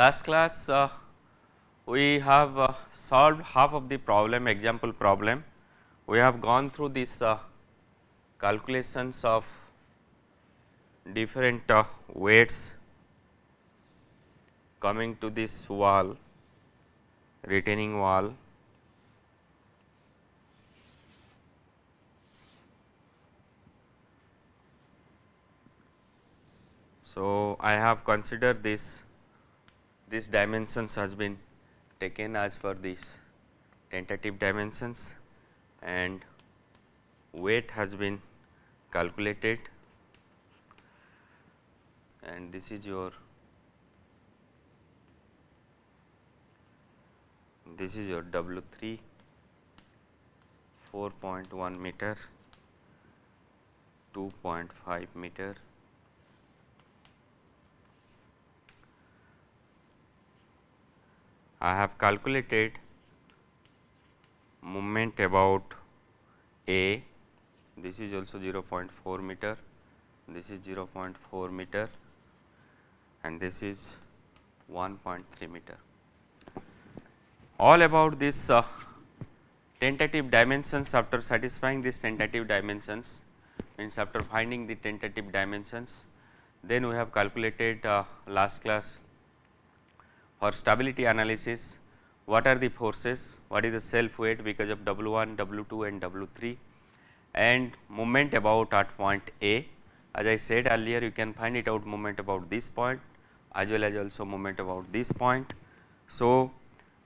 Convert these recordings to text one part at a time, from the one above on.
Last class uh, we have uh, solved half of the problem example problem. We have gone through these uh, calculations of different uh, weights coming to this wall retaining wall. So, I have considered this this dimensions has been taken as per these tentative dimensions and weight has been calculated and this is your this is your W 3 4.1 meter 2.5 meter I have calculated movement about A, this is also 0.4 meter, this is 0.4 meter and this is 1.3 meter. All about this uh, tentative dimensions after satisfying this tentative dimensions means after finding the tentative dimensions then we have calculated uh, last class for stability analysis, what are the forces, what is the self weight because of W1, W2 and W3 and moment about at point A. As I said earlier, you can find it out moment about this point as well as also moment about this point. So,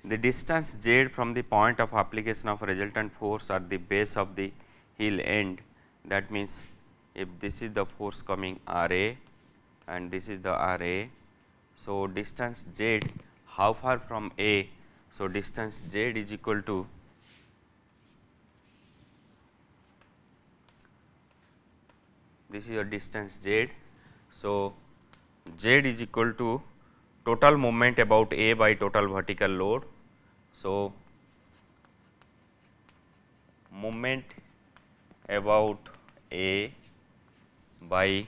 the distance z from the point of application of resultant force at the base of the hill end that means if this is the force coming r a and this is the r a so, distance z how far from A? So, distance z is equal to this is your distance z. So, z is equal to total moment about A by total vertical load. So, moment about A by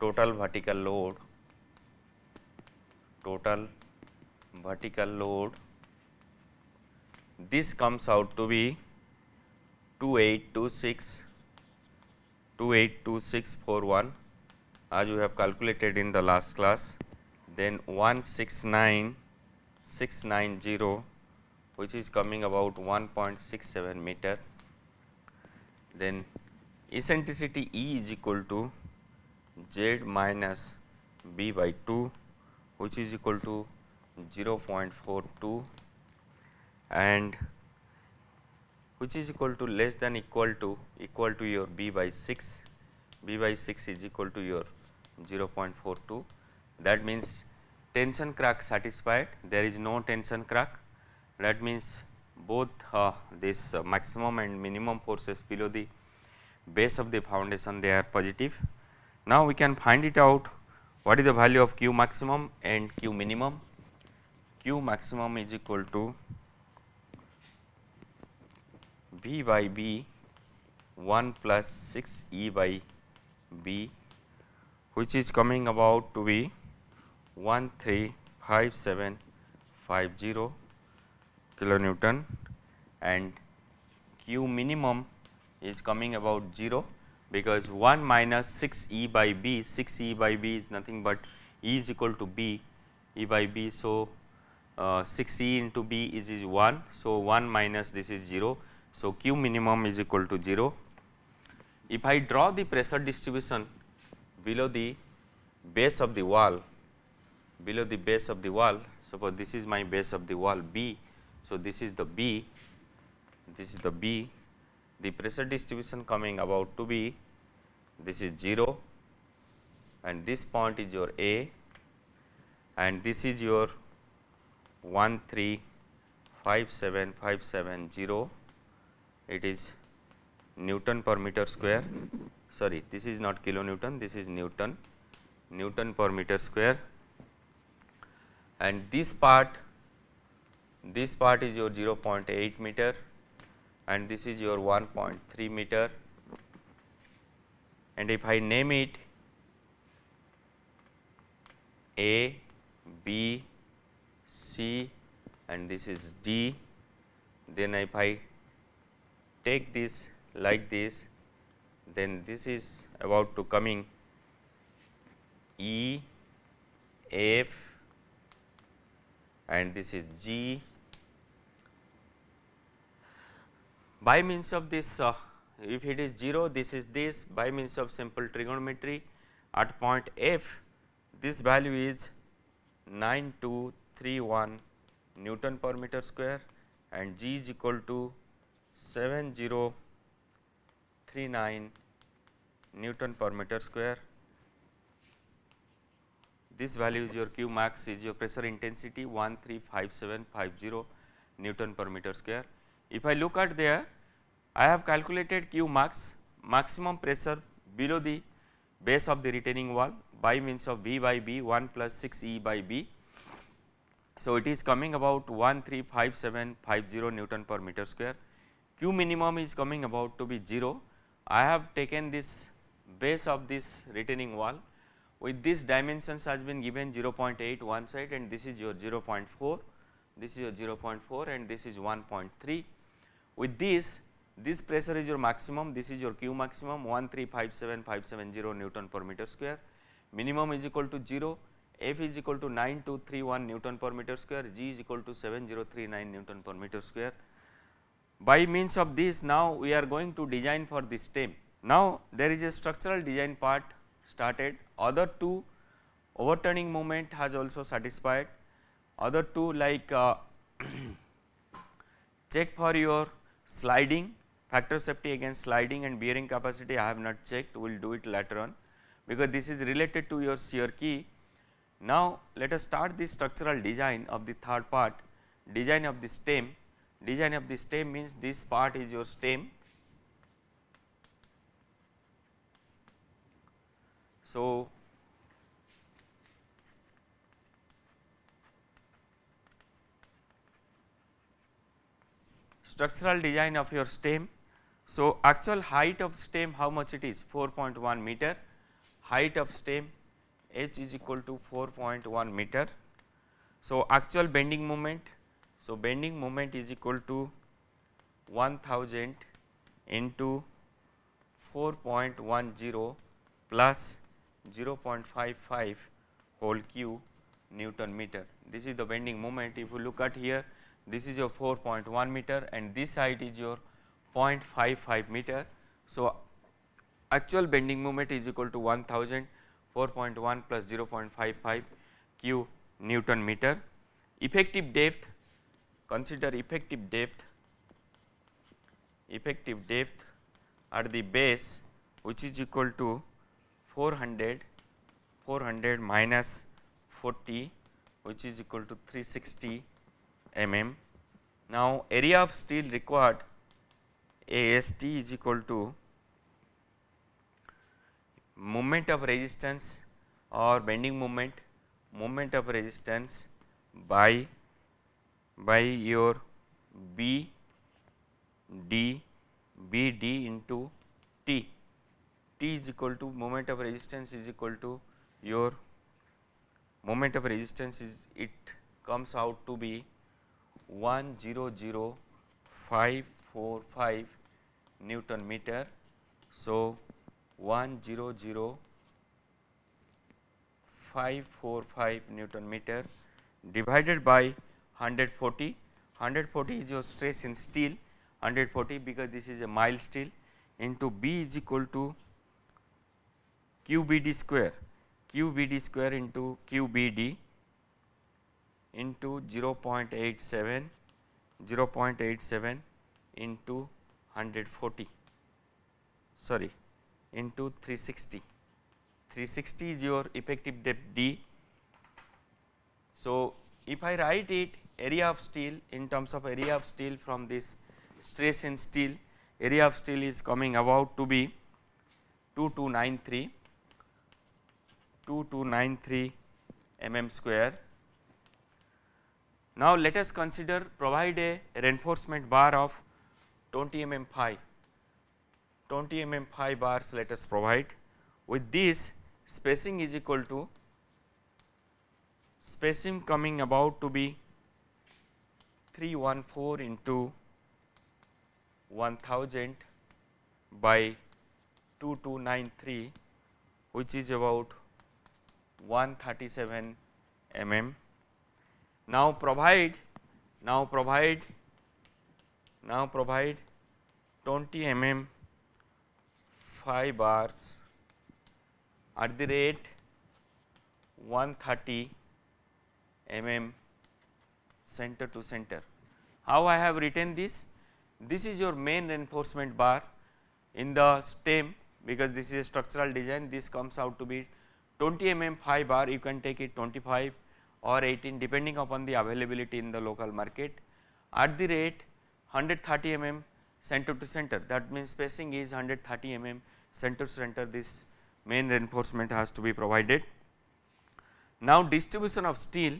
total vertical load total vertical load this comes out to be 2826 282641 as you have calculated in the last class then 169690 which is coming about 1.67 meter then eccentricity E is equal to z minus b by 2 which is equal to 0.42 and which is equal to less than equal to equal to your b by 6 b by 6 is equal to your 0.42 that means tension crack satisfied there is no tension crack that means both uh, this uh, maximum and minimum forces below the base of the foundation they are positive. Now, we can find it out what is the value of q maximum and q minimum q maximum is equal to b by b 1 plus 6 e by b which is coming about to be 135750 kilonewton and q minimum is coming about 0 because 1 minus 6 E by B, 6 E by B is nothing but E is equal to B, E by B. So, uh, 6 E into B is, is 1. So, 1 minus this is 0. So, Q minimum is equal to 0. If I draw the pressure distribution below the base of the wall, below the base of the wall, suppose this is my base of the wall B. So, this is the B, this is the B, the pressure distribution coming about to be this is 0 and this point is your A and this is your 1 3 5 7 5 7 0 it is Newton per meter square sorry this is not kilonewton this is Newton Newton per meter square and this part this part is your 0.8 meter and this is your 1.3 meter and if I name it A, B, C and this is D, then if I take this like this, then this is about to coming E, F and this is G. By means of this uh, if it is 0 this is this by means of simple trigonometry at point f this value is 9231 Newton per meter square and g is equal to 7039 Newton per meter square. This value is your Q max is your pressure intensity 135750 Newton per meter square. If I look at there I have calculated Q max maximum pressure below the base of the retaining wall by means of V by B 1 plus 6 E by B. So, it is coming about 135750 Newton per meter square. Q minimum is coming about to be 0. I have taken this base of this retaining wall with this dimensions has been given 0.8 one side and this is your 0.4, this is your 0.4 and this is 1.3. With this this pressure is your maximum, this is your Q maximum 1357570 Newton per meter square, minimum is equal to 0, F is equal to 9231 Newton per meter square, G is equal to 7039 Newton per meter square. By means of this now we are going to design for this stem. Now there is a structural design part started, other two overturning moment has also satisfied, other two like uh, check for your sliding Factor of safety against sliding and bearing capacity I have not checked, we will do it later on because this is related to your shear key. Now, let us start the structural design of the third part, design of the stem. Design of the stem means this part is your stem. So, structural design of your stem so, actual height of stem how much it is 4.1 meter, height of stem h is equal to 4.1 meter. So, actual bending moment, so bending moment is equal to 1000 into 4.10 plus 0.55 whole q Newton meter. This is the bending moment if you look at here this is your 4.1 meter and this side is your 0.55 meter. So, actual bending moment is equal to 1000 4.1 plus 0.55 q Newton meter. Effective depth consider effective depth effective depth at the base which is equal to 400 400 minus 40 which is equal to 360 mm. Now, area of steel required AST is equal to moment of resistance or bending moment, moment of resistance by by your B D B D into T. T is equal to moment of resistance is equal to your moment of resistance is it comes out to be 100545 Newton meter. So, 100545 Newton meter divided by 140. 140 is your stress in steel 140 because this is a mild steel into B is equal to QBD square QBD square into QBD into 0 0.87 0 0.87 into 140 sorry into 360 360 is your effective depth d. So, if I write it area of steel in terms of area of steel from this stress in steel area of steel is coming about to be 2293 2293 mm square. Now, let us consider provide a reinforcement bar of 20 mm phi 20 mm phi bars let us provide with this spacing is equal to spacing coming about to be 314 into 1000 by 2293 which is about 137 mm. Now provide now provide now provide 20 mm 5 bars at the rate 130 mm center to center. How I have written this? This is your main reinforcement bar in the stem because this is a structural design this comes out to be 20 mm 5 bar you can take it 25 or 18 depending upon the availability in the local market at the rate 130 mm center to center that means spacing is 130 mm center to center this main reinforcement has to be provided. Now, distribution of steel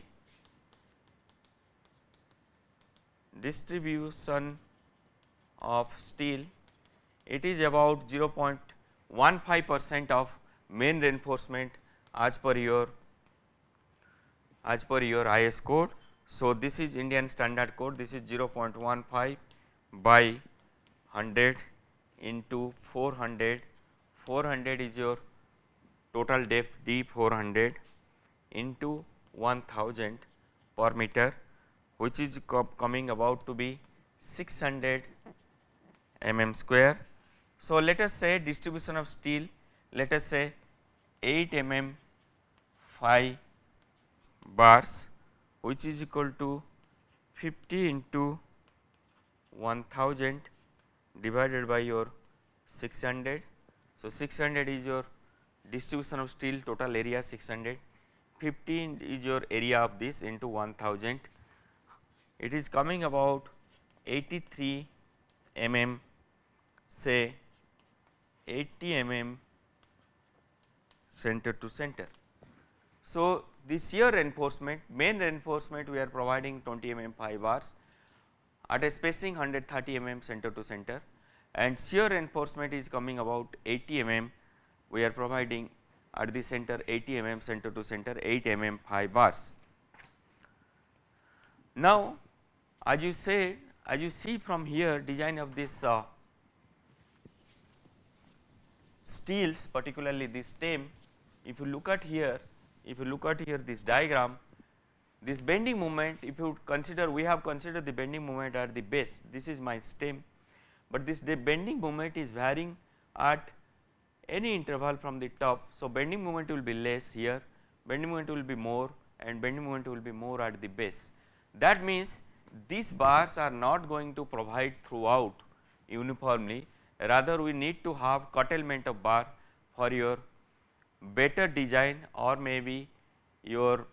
distribution of steel it is about 0.15 percent of main reinforcement as per your as per your IS code. So, this is Indian standard code this is 0.15 by 100 into 400, 400 is your total depth d 400 into 1000 per meter which is coming about to be 600 mm square. So, let us say distribution of steel let us say 8 mm 5 bars which is equal to 50 into 1000 divided by your 600. So, 600 is your distribution of steel total area 600, 15 is your area of this into 1000. It is coming about 83 mm say 80 mm center to center. So, this shear reinforcement main reinforcement we are providing 20 mm 5 bars at a spacing 130 mm center to center and shear reinforcement is coming about 80 mm we are providing at the center 80 mm center to center 8 mm high bars. Now, as you say as you see from here design of this uh, steels particularly this stem if you look at here if you look at here this diagram this bending moment if you consider we have considered the bending moment at the base this is my stem, but this bending moment is varying at any interval from the top. So, bending moment will be less here, bending moment will be more and bending moment will be more at the base. That means, these bars are not going to provide throughout uniformly rather we need to have curtailment of bar for your better design or maybe your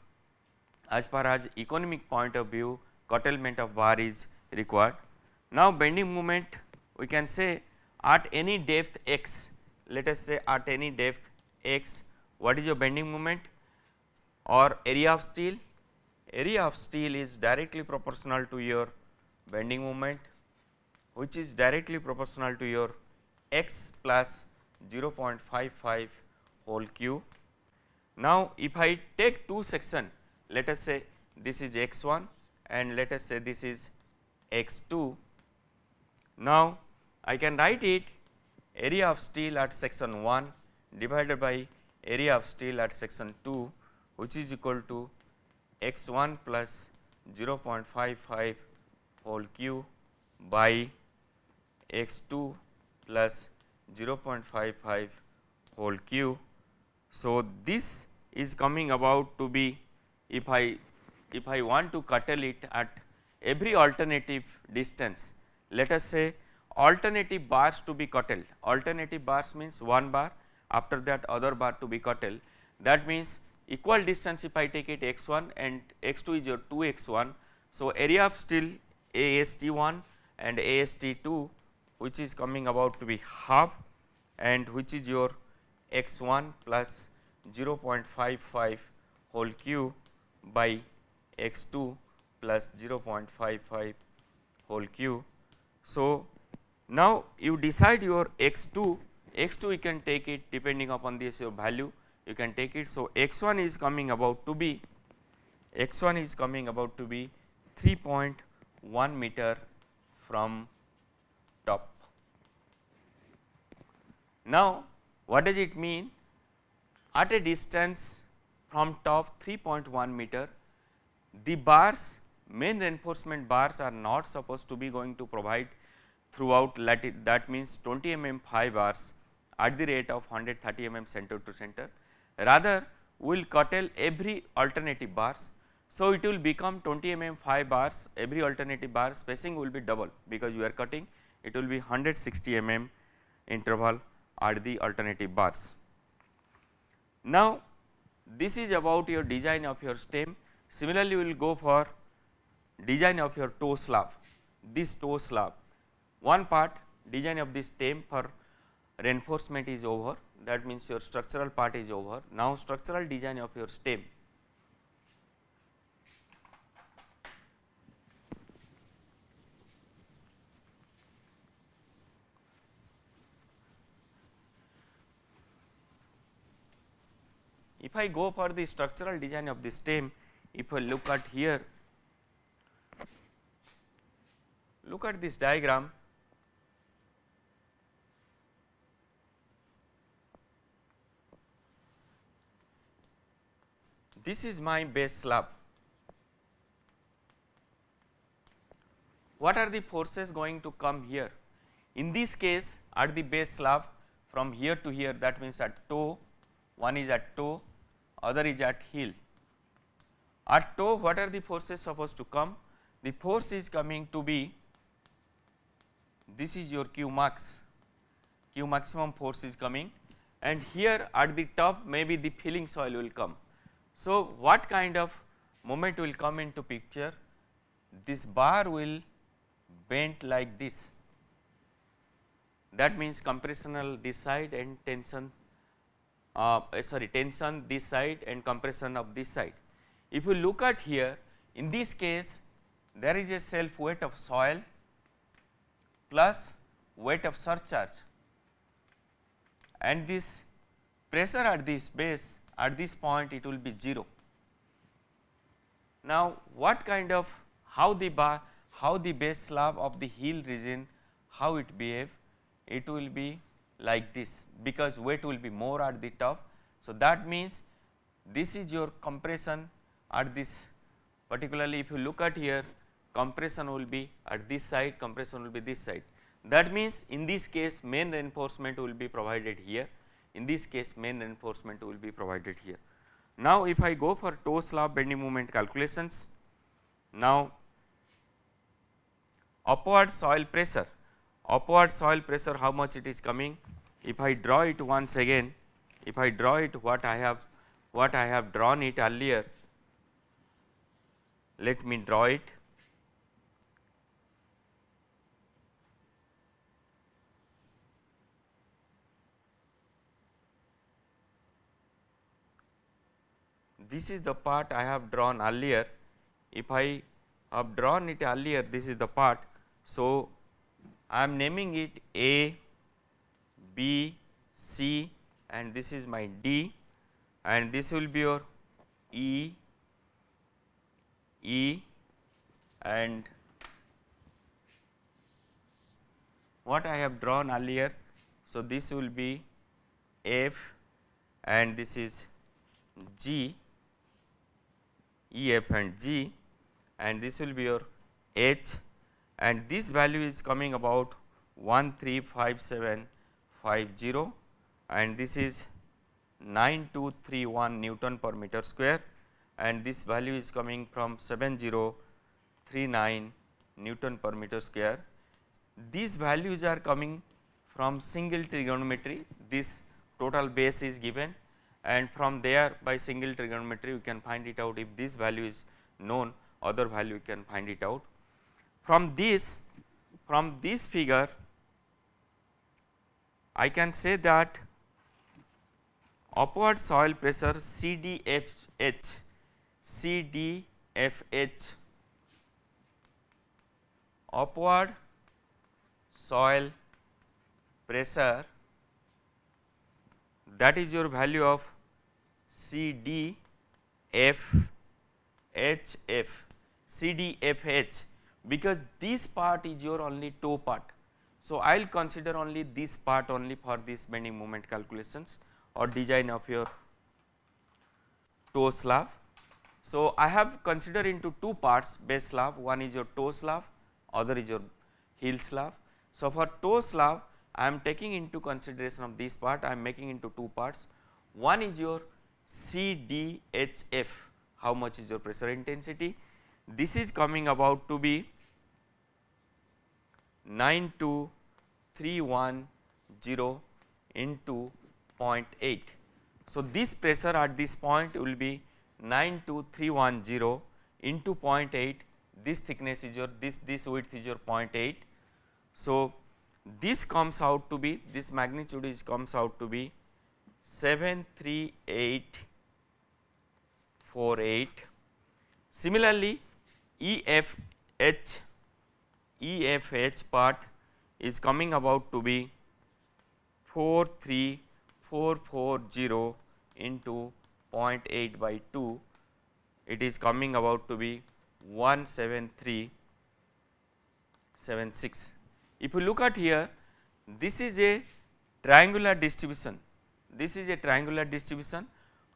as far as economic point of view curtailment of bar is required. Now, bending moment we can say at any depth x let us say at any depth x what is your bending moment or area of steel area of steel is directly proportional to your bending moment which is directly proportional to your x plus 0.55 whole cube. Now, if I take two section let us say this is x 1 and let us say this is x 2. Now, I can write it area of steel at section 1 divided by area of steel at section 2 which is equal to x 1 plus 0.55 whole cube by x 2 plus 0.55 whole cube. So, this is coming about to be if I if I want to curtail it at every alternative distance let us say alternative bars to be curtailed alternative bars means one bar after that other bar to be curtailed that means equal distance if I take it x 1 and x 2 is your 2 x 1. So, area of still AST 1 and AST 2 which is coming about to be half and which is your x 1 plus 0.55 whole cube by x 2 plus 0.55 whole cube. So, now you decide your x 2 x 2 you can take it depending upon this your value you can take it. So, x 1 is coming about to be x 1 is coming about to be 3.1 meter from top. Now, what does it mean? At a distance from top 3.1 meter. The bars main reinforcement bars are not supposed to be going to provide throughout latitude that means 20 mm 5 bars at the rate of 130 mm center to center rather we will curtail every alternative bars. So, it will become 20 mm 5 bars every alternative bar spacing will be double because you are cutting it will be 160 mm interval at the alternative bars. Now, this is about your design of your stem. Similarly, you will go for design of your toe slab, this toe slab. One part design of this stem for reinforcement is over that means your structural part is over. Now, structural design of your stem If I go for the structural design of the stem, if I look at here, look at this diagram. This is my base slab. What are the forces going to come here? In this case, at the base slab, from here to here that means at toe, one is at toe, other is at heel. At toe what are the forces supposed to come? The force is coming to be this is your q max, q maximum force is coming and here at the top maybe the filling soil will come. So, what kind of moment will come into picture? This bar will bend like this that means compressional this side and tension uh, eh, sorry tension this side and compression of this side. If you look at here in this case there is a self weight of soil plus weight of surcharge and this pressure at this base at this point it will be 0. Now what kind of how the bar how the base slab of the hill region how it behave it will be like this because weight will be more at the top. So, that means this is your compression at this particularly if you look at here compression will be at this side compression will be this side. That means in this case main reinforcement will be provided here in this case main reinforcement will be provided here. Now, if I go for toe slab bending moment calculations now upward soil pressure upward soil pressure how much it is coming. If I draw it once again, if I draw it what I have what I have drawn it earlier, let me draw it. This is the part I have drawn earlier. If I have drawn it earlier, this is the part. So, I am naming it A, B, C and this is my D and this will be your E, E and what I have drawn earlier. So, this will be F and this is G, E F and G and this will be your H and this value is coming about 135750 and this is 9231 Newton per meter square and this value is coming from 7039 Newton per meter square. These values are coming from single trigonometry this total base is given and from there by single trigonometry we can find it out if this value is known other value you can find it out from this, from this figure, I can say that upward soil pressure CDFH, CDFH upward soil pressure that is your value of CDFHF, CDFH because this part is your only toe part. So, I will consider only this part only for this bending moment calculations or design of your toe slab. So, I have considered into two parts base slab one is your toe slab other is your heel slab. So, for toe slab I am taking into consideration of this part I am making into two parts one is your CDHF how much is your pressure intensity this is coming about to be 92310 into 0.8. So, this pressure at this point will be 92310 into 0.8 this thickness is your this this width is your 0.8. So, this comes out to be this magnitude is comes out to be 73848. Similarly, EFH EFH part is coming about to be 43440 into 0.8 by 2 it is coming about to be 17376. If you look at here this is a triangular distribution this is a triangular distribution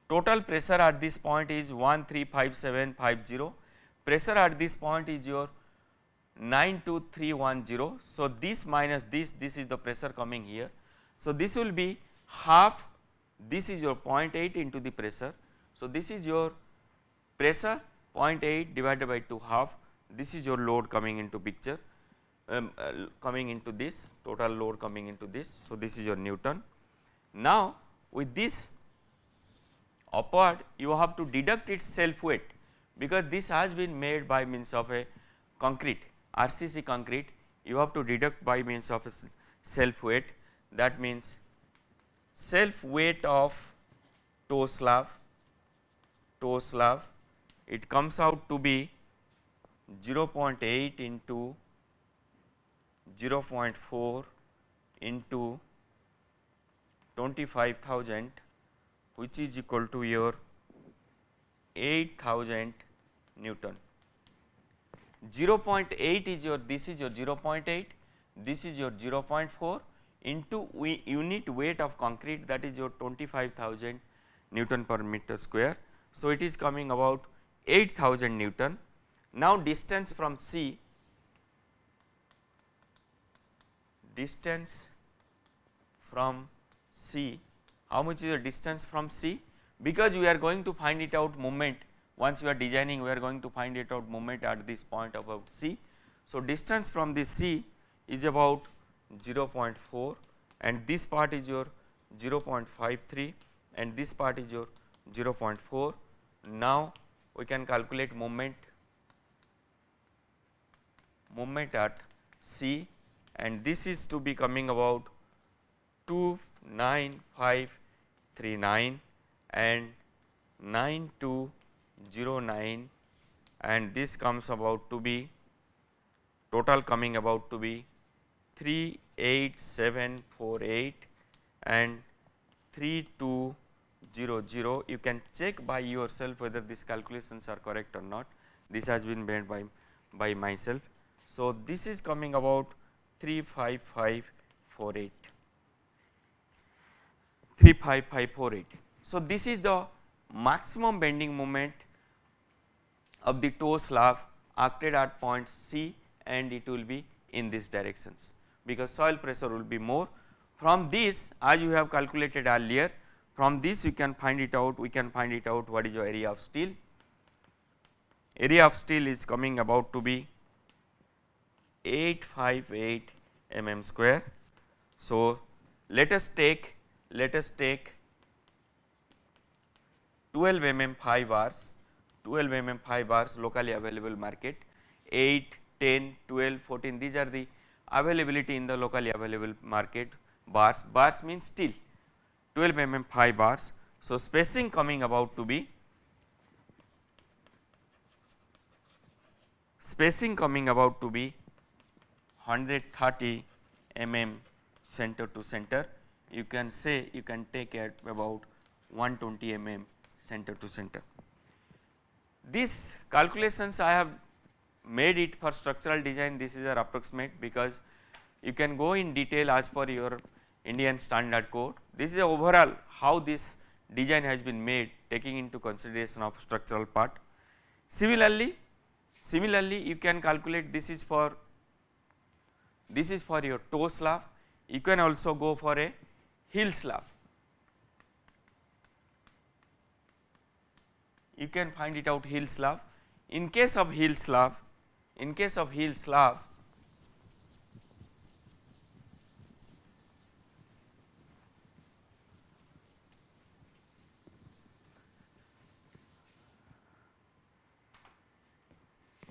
total pressure at this point is 135750 pressure at this point is your 92310. So, this minus this, this is the pressure coming here. So, this will be half, this is your 0.8 into the pressure. So, this is your pressure 0.8 divided by 2 half, this is your load coming into picture, um, uh, coming into this, total load coming into this. So, this is your Newton. Now, with this upward, you have to deduct its self weight because this has been made by means of a concrete RCC concrete you have to deduct by means of self weight that means self weight of toe slab toe slab it comes out to be 0.8 into 0.4 into 25,000 which is equal to your 8000 Newton. 0.8 is your this is your 0.8 this is your 0.4 into we unit weight of concrete that is your 25000 Newton per meter square. So, it is coming about 8000 Newton. Now, distance from C distance from C how much is the distance from C because we are going to find it out moment once we are designing, we are going to find it out moment at this point about C. So, distance from this C is about 0.4 and this part is your 0.53 and this part is your 0.4. Now, we can calculate moment moment at C and this is to be coming about 29539 and 92 Zero nine, and this comes about to be total coming about to be 38748 and 3200 you can check by yourself whether these calculations are correct or not this has been made by by myself. So, this is coming about 35548 35548. So, this is the maximum bending moment of the toe slab acted at point C and it will be in these directions because soil pressure will be more. From this as you have calculated earlier from this you can find it out we can find it out what is your area of steel. Area of steel is coming about to be 858 mm square. So, let us take let us take 12 mm 5 bars 12 mm 5 bars locally available market 8 10 12 14 these are the availability in the locally available market bars bars means steel 12 mm 5 bars so spacing coming about to be spacing coming about to be 130 mm center to center you can say you can take at about 120 mm center to center. These calculations I have made it for structural design this is our approximate because you can go in detail as per your Indian standard code. This is overall how this design has been made taking into consideration of structural part. Similarly, similarly you can calculate this is for this is for your toe slab you can also go for a heel slab you can find it out hill slab. In case of hill slab, in case of hill slab,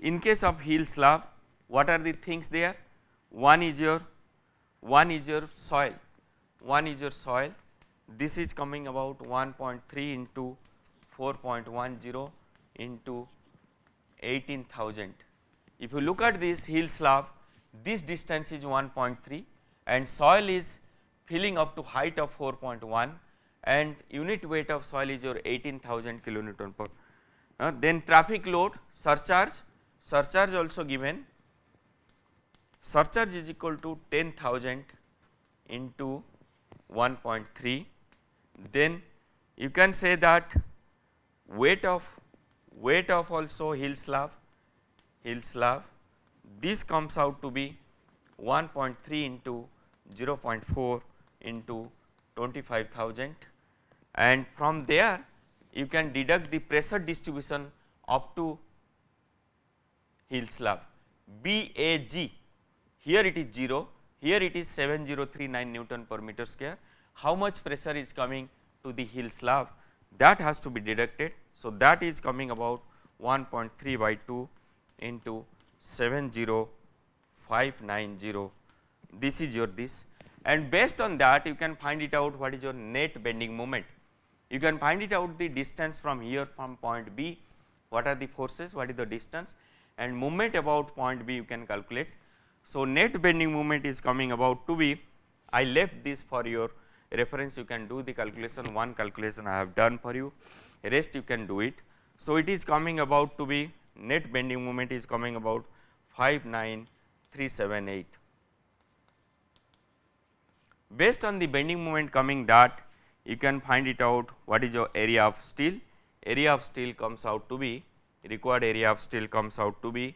in case of hill slab what are the things there one is your one is your soil one is your soil this is coming about 1.3 into 4.10 into 18,000. If you look at this hill slab, this distance is 1.3 and soil is filling up to height of 4.1 and unit weight of soil is your 18,000 kilonewton per. Uh, then traffic load, surcharge, surcharge also given, surcharge is equal to 10,000 into 1.3. Then you can say that weight of weight of also hill slab hill slab this comes out to be 1.3 into 0.4 into 25,000 and from there you can deduct the pressure distribution up to hill slab BAG here it is 0 here it is 7039 Newton per meter square how much pressure is coming to the hill slab that has to be deducted. So, that is coming about 1.3 by 2 into 70590 this is your this and based on that you can find it out what is your net bending moment. You can find it out the distance from here from point B what are the forces what is the distance and moment about point B you can calculate. So, net bending moment is coming about to be I left this for your reference you can do the calculation one calculation I have done for you rest you can do it. So, it is coming about to be net bending moment is coming about 59378. Based on the bending moment coming that you can find it out what is your area of steel, area of steel comes out to be required area of steel comes out to be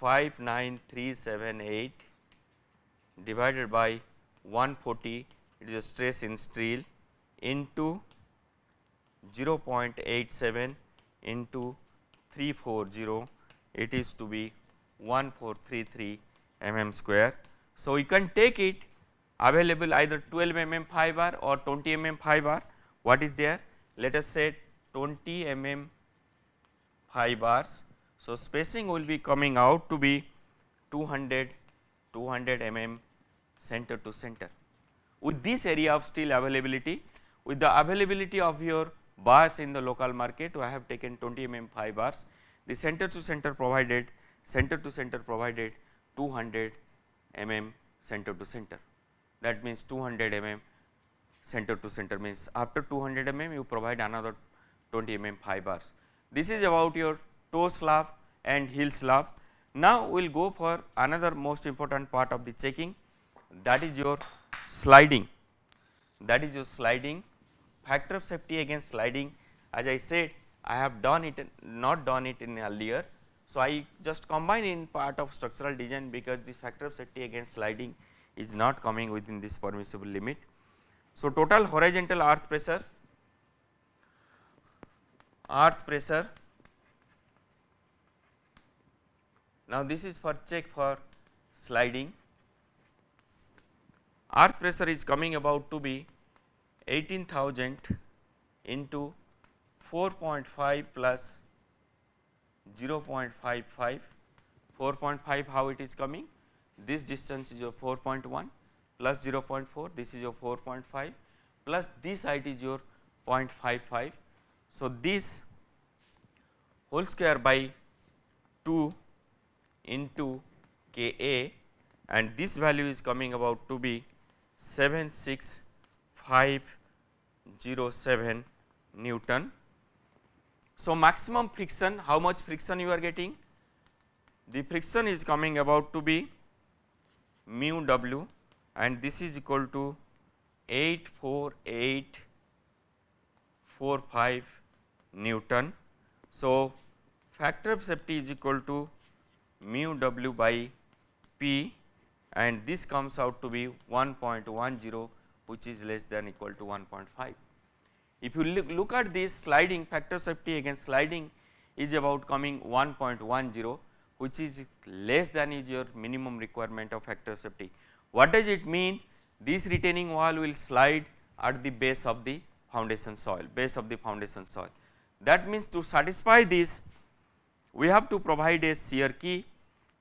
59378 divided by 140 it is a stress in steel into 0.87 into 340 it is to be 1433 mm square. So, you can take it available either 12 mm phi bar or 20 mm phi bar what is there let us say 20 mm phi bars. So, spacing will be coming out to be 200 200 mm center to center with this area of steel availability with the availability of your bars in the local market I have taken 20 mm 5 bars the center to center provided center to center provided 200 mm center to center that means 200 mm center to center means after 200 mm you provide another 20 mm 5 bars. This is about your toe slab and heel slab. Now, we will go for another most important part of the checking that is your sliding that is your sliding factor of safety against sliding as I said I have done it not done it in earlier. So, I just combine in part of structural design because the factor of safety against sliding is not coming within this permissible limit. So, total horizontal earth pressure earth pressure now this is for check for sliding earth pressure is coming about to be 18,000 into 4.5 plus 0.55, 4.5 how it is coming? This distance is your 4.1 plus 0.4, this is your 4.5 plus this height is your 0.55. So, this whole square by 2 into K A and this value is coming about to be 76507 Newton. So, maximum friction how much friction you are getting? The friction is coming about to be mu w and this is equal to 84845 Newton. So, factor of safety is equal to mu w by p and this comes out to be 1.10 which is less than equal to 1.5. If you look, at this sliding factor safety against sliding is about coming 1.10 which is less than is your minimum requirement of factor safety. What does it mean? This retaining wall will slide at the base of the foundation soil, base of the foundation soil. That means to satisfy this we have to provide a shear key,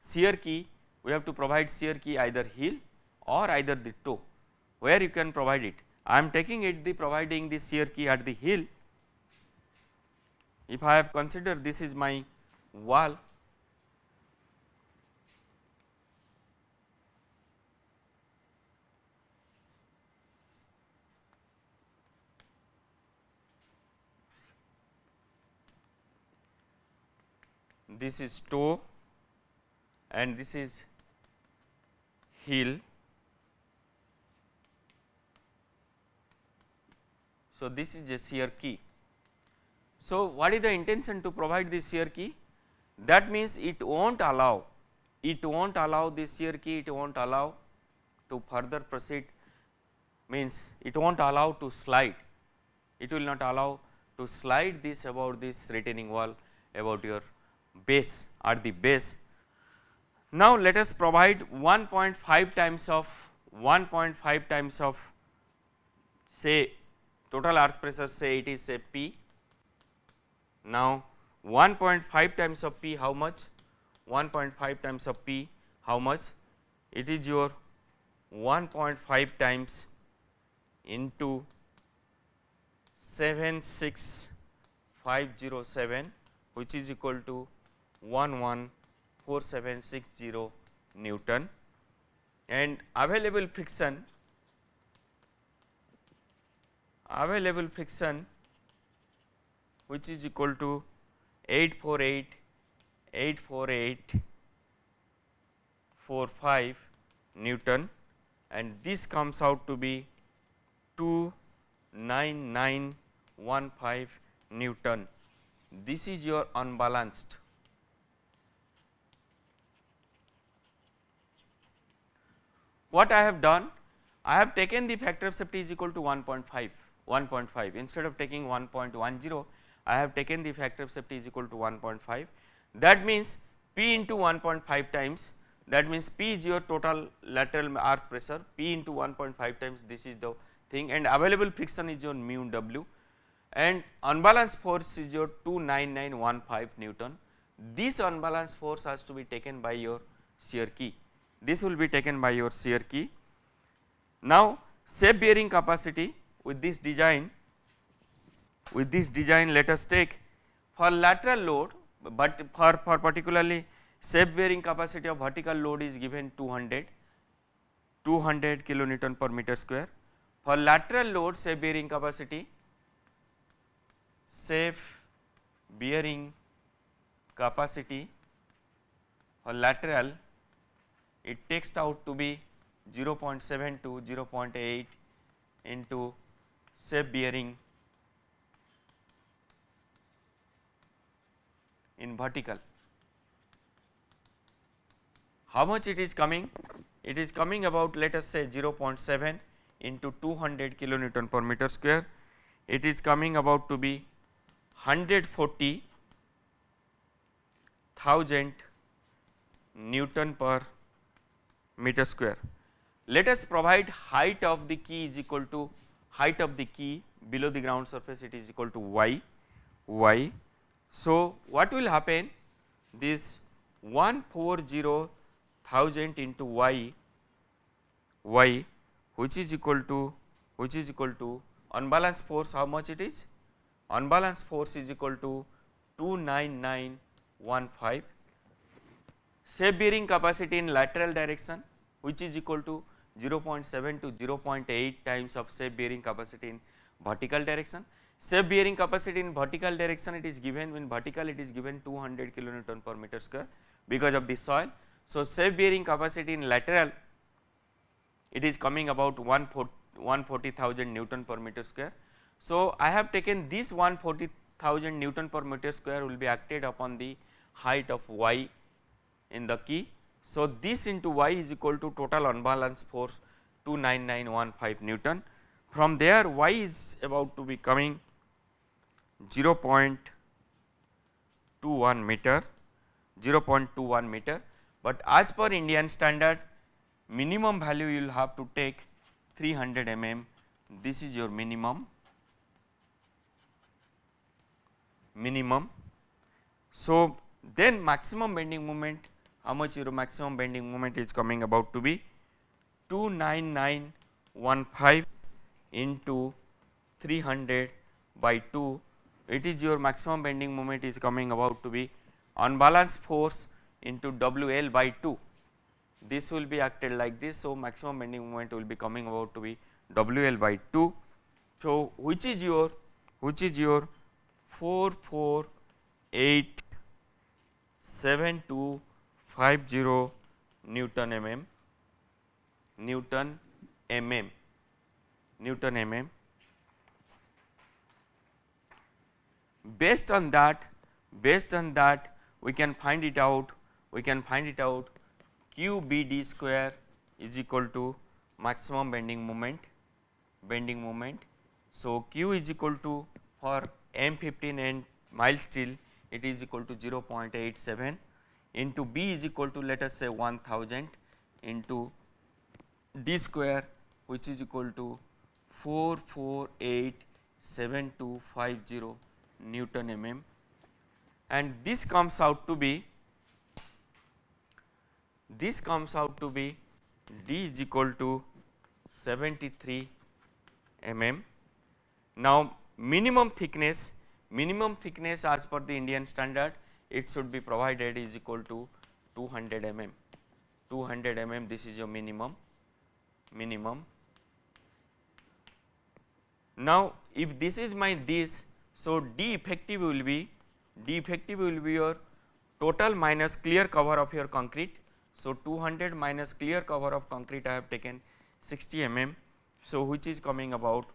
shear key we have to provide shear key either heel or either the toe where you can provide it. I am taking it the providing the shear key at the heel. If I have considered this is my wall this is toe and this is hill. So, this is a shear key. So, what is the intention to provide this shear key? That means it will not allow, it will not allow this shear key, it will not allow to further proceed means it will not allow to slide, it will not allow to slide this about this retaining wall about your base or the base Now, let us provide 1.5 times of 1.5 times of say total earth pressure say it is say P. Now, 1.5 times of P how much? 1.5 times of P how much? It is your 1.5 times into 76507 which is equal to 11 4760 Newton and available friction available friction which is equal to 848 848 45 Newton and this comes out to be 29915 Newton. This is your unbalanced what I have done? I have taken the factor of safety is equal to 1.5, 1.5 instead of taking 1.10 I have taken the factor of safety is equal to 1.5 that means P into 1.5 times that means P is your total lateral earth pressure P into 1.5 times this is the thing and available friction is your mu w and unbalanced force is your 29915 Newton. This unbalanced force has to be taken by your shear key. this will be taken by your shear key. Now shape bearing capacity with this design with this design let us take for lateral load but for, for particularly shape bearing capacity of vertical load is given 200 200 kilo Newton per meter square for lateral load shape bearing capacity shape bearing capacity for lateral it takes out to be 0.7 to 0.8 into shape bearing in vertical. How much it is coming? It is coming about let us say 0.7 into 200 kilonewton per meter square. It is coming about to be 140 thousand Newton per meter square. Let us provide height of the key is equal to height of the key below the ground surface it is equal to y, y. So, what will happen this 140,000 into y, y which is equal to which is equal to unbalanced force how much it is? Unbalanced force is equal to 29915. Shape bearing capacity in lateral direction which is equal to 0.7 to 0.8 times of shape bearing capacity in vertical direction. Shape bearing capacity in vertical direction it is given in vertical it is given 200 kilonewton per meter square because of the soil. So, shape bearing capacity in lateral it is coming about 140,000 Newton per meter square. So, I have taken this 140,000 Newton per meter square will be acted upon the height of y in the key so, this into y is equal to total unbalanced force 29915 Newton. From there y is about to be coming 0.21 meter, 0.21 meter, but as per Indian standard minimum value you will have to take 300 mm, this is your minimum, minimum. So, then maximum bending moment how much your maximum bending moment is coming about to be 29915 into 300 by 2 it is your maximum bending moment is coming about to be unbalanced force into WL by 2 this will be acted like this. So, maximum bending moment will be coming about to be WL by 2. So, which is your which is your 44872 50 Newton mm, Newton mm, Newton mm. Based on that, based on that we can find it out, we can find it out q b d square is equal to maximum bending moment, bending moment. So, q is equal to for M 15 and mild steel it is equal to 0.87 into B is equal to let us say 1000 into D square which is equal to 4487250 Newton mm and this comes out to be this comes out to be D is equal to 73 mm. Now minimum thickness minimum thickness as per the Indian standard it should be provided is equal to 200 mm 200 mm this is your minimum minimum now if this is my this so d effective will be d effective will be your total minus clear cover of your concrete so 200 minus clear cover of concrete i have taken 60 mm so which is coming about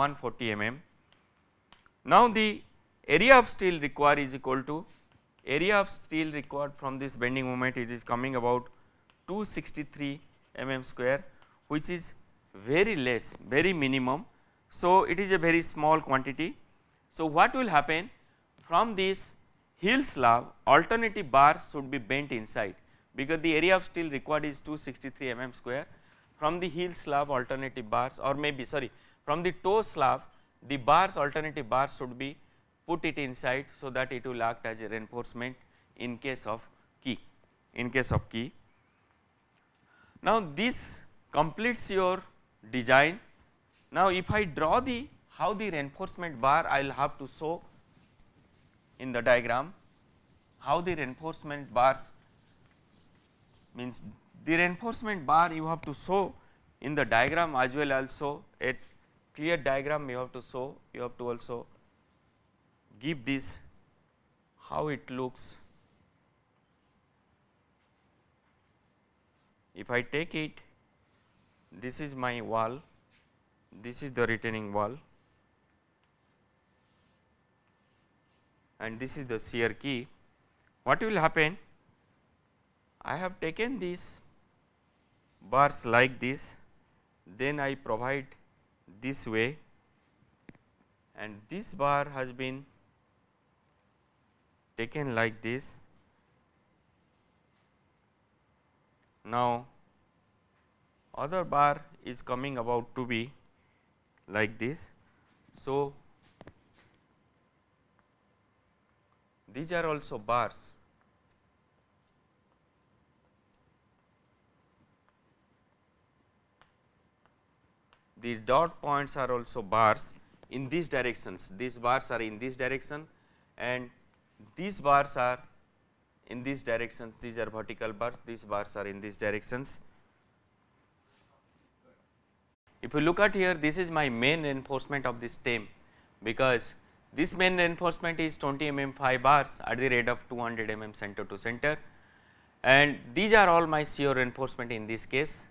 140 mm now the area of steel required is equal to area of steel required from this bending moment it is coming about 263 mm square which is very less very minimum. So, it is a very small quantity. So, what will happen from this heel slab alternative bar should be bent inside because the area of steel required is 263 mm square from the heel slab alternative bars or maybe sorry from the toe slab the bars alternative bars should be put it inside so that it will act as a reinforcement in case of key in case of key. Now, this completes your design. Now, if I draw the how the reinforcement bar I will have to show in the diagram how the reinforcement bars means the reinforcement bar you have to show in the diagram as well also a clear diagram you have to show you have to also give this how it looks. If I take it this is my wall, this is the retaining wall and this is the shear key. What will happen? I have taken these bars like this, then I provide this way and this bar has been taken like this. Now, other bar is coming about to be like this. So, these are also bars the dot points are also bars in these directions these bars are in this direction and these bars are in these directions, these are vertical bars, these bars are in these directions. If you look at here, this is my main reinforcement of this stem because this main reinforcement is 20 mm 5 bars at the rate of 200 mm center to center and these are all my shear reinforcement in this case.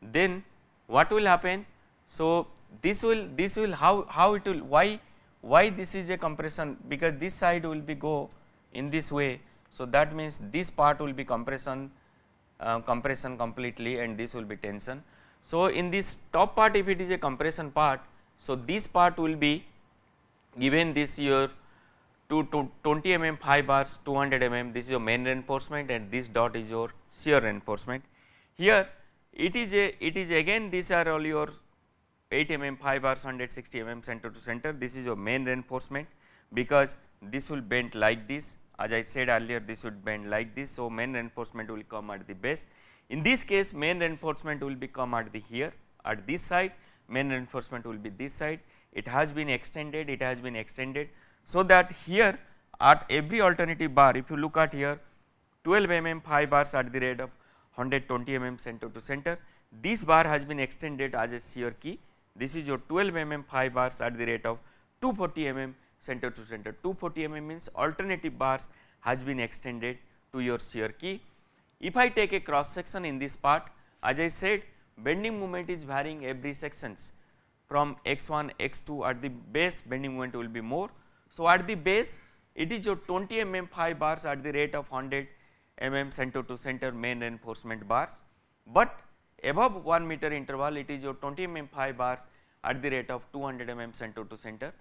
Then what will happen? So, this will this will how how it will why why this is a compression? Because this side will be go in this way. So, that means this part will be compression, uh, compression completely and this will be tension. So, in this top part if it is a compression part, so this part will be given this year to, to 20 mm 5 bars 200 mm this is your main reinforcement and this dot is your shear reinforcement. Here it is a it is again these are all your 8 mm 5 bars 160 mm center to center this is your main reinforcement because this will bend like this as I said earlier this would bend like this. So, main reinforcement will come at the base. In this case main reinforcement will be come at the here at this side main reinforcement will be this side it has been extended it has been extended. So, that here at every alternative bar if you look at here 12 mm 5 bars at the rate of 120 mm center to center this bar has been extended as a shear key this is your 12 mm five bars at the rate of 240 mm center to center. 240 mm means alternative bars has been extended to your shear key. If I take a cross section in this part, as I said bending moment is varying every sections from x1, x2 at the base bending moment will be more. So, at the base it is your 20 mm five bars at the rate of 100 mm center to center main reinforcement bars, but above 1 meter interval it is your 20 mm phi bars at the rate of 200 mm center to center.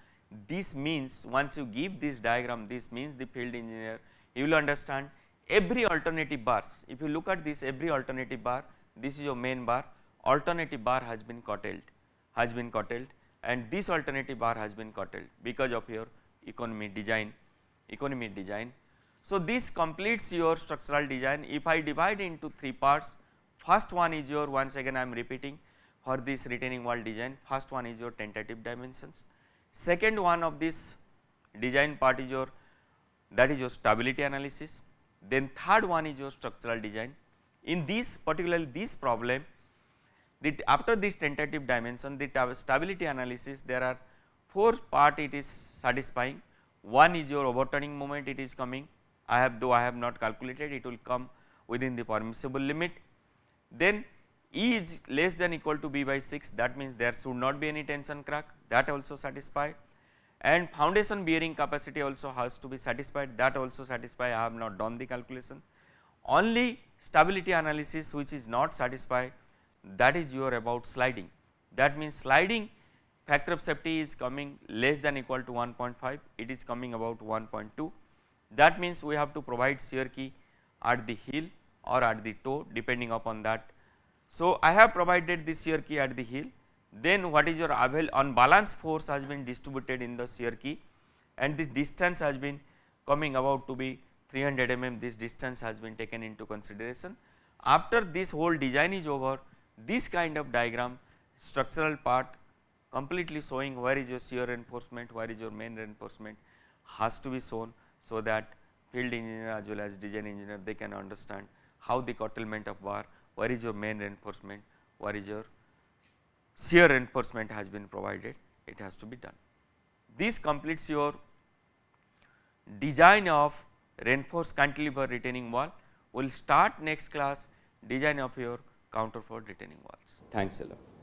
This means once you give this diagram this means the field engineer you will understand every alternative bars if you look at this every alternative bar this is your main bar alternative bar has been curtailed has been curtailed and this alternative bar has been curtailed because of your economy design economy design. So, this completes your structural design if I divide into 3 parts First one is your once again I am repeating for this retaining wall design first one is your tentative dimensions. Second one of this design part is your that is your stability analysis then third one is your structural design. In this particularly this problem after this tentative dimension the stability analysis there are four part it is satisfying one is your overturning moment it is coming I have though I have not calculated it will come within the permissible limit then E is less than equal to B by 6 that means there should not be any tension crack that also satisfied and foundation bearing capacity also has to be satisfied that also satisfied I have not done the calculation. Only stability analysis which is not satisfied that is your about sliding that means sliding factor of safety is coming less than equal to 1.5 it is coming about 1.2 that means we have to provide shear key at the heel or at the toe depending upon that. So, I have provided the shear key at the heel then what is your avail unbalanced force has been distributed in the shear key and the distance has been coming about to be 300 mm this distance has been taken into consideration. After this whole design is over this kind of diagram structural part completely showing where is your shear reinforcement, where is your main reinforcement has to be shown so that field engineer as well as design engineer they can understand how the curtailment of bar, where is your main reinforcement, where is your shear reinforcement has been provided, it has to be done. This completes your design of reinforced cantilever retaining wall. We will start next class design of your counterfort retaining walls. Thanks a lot.